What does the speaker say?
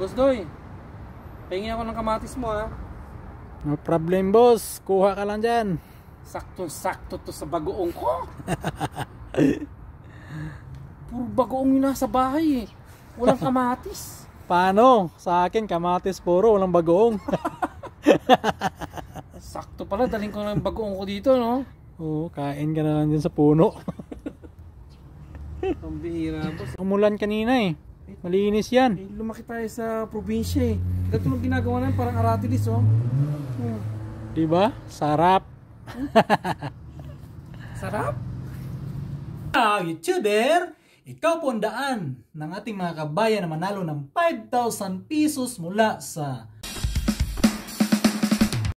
Boss Doy, pahingin ako ng kamatis mo ha. No problem boss, kuha ka lang dyan. Sakto-sakto to sa bagoong ko. Puro bagoong yun sa bahay eh. Walang kamatis. Paano? Sa akin kamatis puro, walang bagoong. Sakto pala, daling ko yung bagoong ko dito no. Oo, kain ka na lang dyan sa puno. Ang bihira boss. Umulan kanina eh. Malinis yan. Eh, lumaki tayo sa probinsya eh. Gatulong ginagawa na parang aratilis oh. Hmm. Diba? Sarap. Sarap? Ah, YouTuber! Ikaw po ang daan ng ating mga kabayan na manalo ng 5,000 pesos mula sa